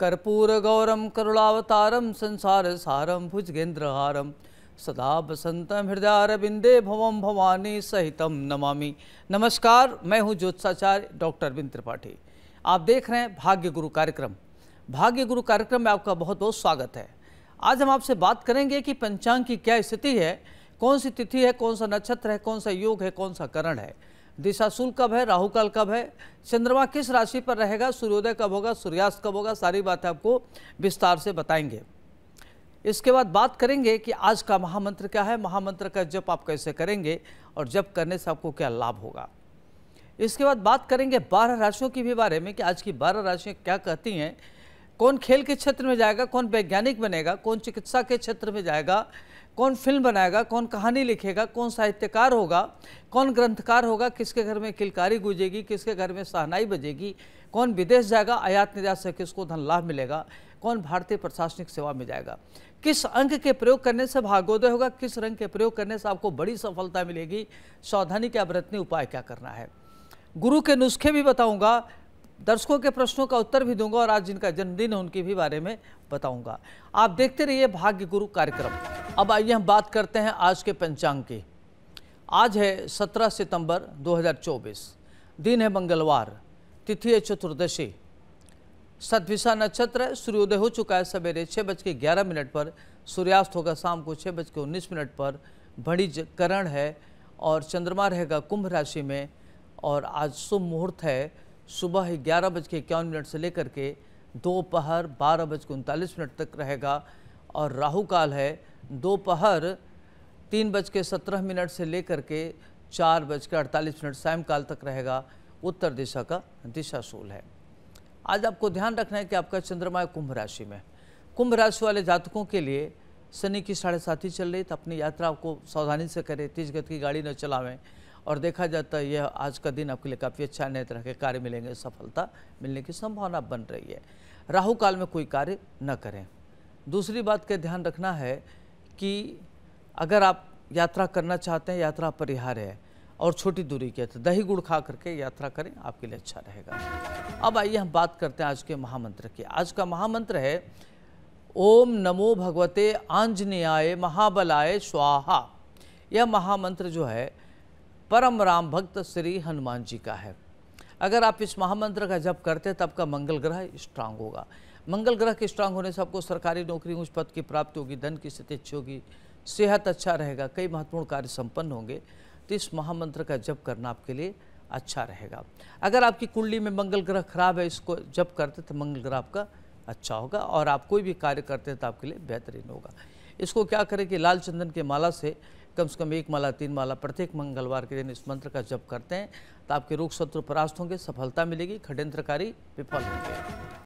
कर्पूर गौरम करुणावतारम संसार सारम भुजगेन्द्रहारम सदा बसंतम हृदयारविंदे भवम भवानी सहितम नमामि नमस्कार मैं हूं ज्योत्साचार्य डॉक्टर अरविंद त्रिपाठी आप देख रहे हैं भाग्य गुरु कार्यक्रम भाग्य गुरु कार्यक्रम में आपका बहुत बहुत स्वागत है आज हम आपसे बात करेंगे कि पंचांग की क्या स्थिति है कौन सी तिथि है कौन सा नक्षत्र है कौन सा योग है कौन सा करण है दिशाशूल कब है राहु काल कब है चंद्रमा किस राशि पर रहेगा सूर्योदय कब होगा सूर्यास्त कब होगा सारी बातें आपको विस्तार से बताएंगे इसके बाद बात करेंगे कि आज का महामंत्र क्या है महामंत्र का जप आप कैसे करेंगे और जप करने से आपको क्या लाभ होगा इसके बाद बात करेंगे बारह राशियों के भी बारे में कि आज की बारह राशियाँ क्या कहती हैं कौन खेल के क्षेत्र में जाएगा कौन वैज्ञानिक बनेगा कौन चिकित्सा के क्षेत्र में जाएगा कौन फिल्म बनाएगा कौन कहानी लिखेगा कौन साहित्यकार होगा कौन ग्रंथकार होगा किसके घर में किलकारी गूंजेगी किसके घर में सहनाई बजेगी कौन विदेश जाएगा आयात निर्यात से किसको धन लाभ मिलेगा कौन भारतीय प्रशासनिक सेवा में जाएगा किस अंक के प्रयोग करने से भागोदय होगा किस रंग के प्रयोग करने से आपको बड़ी सफलता मिलेगी सावधानी के अवरतनी उपाय क्या करना है गुरु के नुस्खे भी बताऊंगा दर्शकों के प्रश्नों का उत्तर भी दूंगा और आज जिनका जन्मदिन है उनके भी बारे में बताऊंगा आप देखते रहिए भाग्य गुरु कार्यक्रम अब आइए हम बात करते हैं आज के पंचांग की आज है 17 सितंबर 2024 दिन है मंगलवार तिथि है चतुर्दशी सदविशा नक्षत्र सूर्योदय हो चुका है सवेरे छः बज के ग्यारह मिनट पर सूर्यास्त होगा शाम को छः बज के उन्नीस मिनट पर भणिज करण है और चंद्रमा रहेगा कुंभ राशि में और आज शुभ मुहूर्त है सुबह ग्यारह बज के इक्यावन मिनट से लेकर के दोपहर बारह बज के उनतालीस मिनट तक रहेगा और राहु काल है दोपहर तीन बज के सत्रह मिनट से लेकर के चार बज के अड़तालीस मिनट सायंकाल तक रहेगा उत्तर दिशा का दिशाशूल है आज आपको ध्यान रखना है कि आपका चंद्रमा कुंभ राशि में कुंभ राशि वाले जातकों के लिए शनि की साढ़े ही चल रही तो अपनी यात्रा को सावधानी से करें तेज गति की गाड़ी न चलावें और देखा जाता तो है यह आज का दिन आपके लिए काफ़ी अच्छा नए तरह के कार्य मिलेंगे सफलता मिलने की संभावना बन रही है राहु काल में कोई कार्य न करें दूसरी बात का ध्यान रखना है कि अगर आप यात्रा करना चाहते हैं यात्रा परिहार है और छोटी दूरी की तो दही गुड़ खा करके यात्रा करें आपके लिए अच्छा रहेगा अब आइए हम बात करते हैं आज के महामंत्र की आज का महामंत्र है ओम नमो भगवते आंजनेय महाबलाय स्वाहा यह महामंत्र जो है परम राम भक्त श्री हनुमान जी का है अगर आप इस महामंत्र का जप करते हैं तब का मंगल ग्रह स्ट्रांग होगा मंगल ग्रह के स्ट्रांग होने से आपको सरकारी नौकरी उच्च पद की प्राप्ति होगी धन की स्थिति अच्छी होगी सेहत अच्छा रहेगा कई महत्वपूर्ण कार्य संपन्न होंगे तो इस महामंत्र का जप करना आपके लिए अच्छा रहेगा अगर आपकी कुंडली में मंगल ग्रह खराब है इसको जप करते तो मंगल ग्रह आपका अच्छा होगा और आप कोई भी कार्य करते हैं तो आपके लिए बेहतरीन होगा इसको क्या करें कि लाल चंदन के माला से कम से कम एक माला तीन माला प्रत्येक मंगलवार के दिन इस मंत्र का जप करते हैं तो आपके रोग शत्रु परास्त होंगे सफलता मिलेगी खडेंद्रकारी विफल होंगे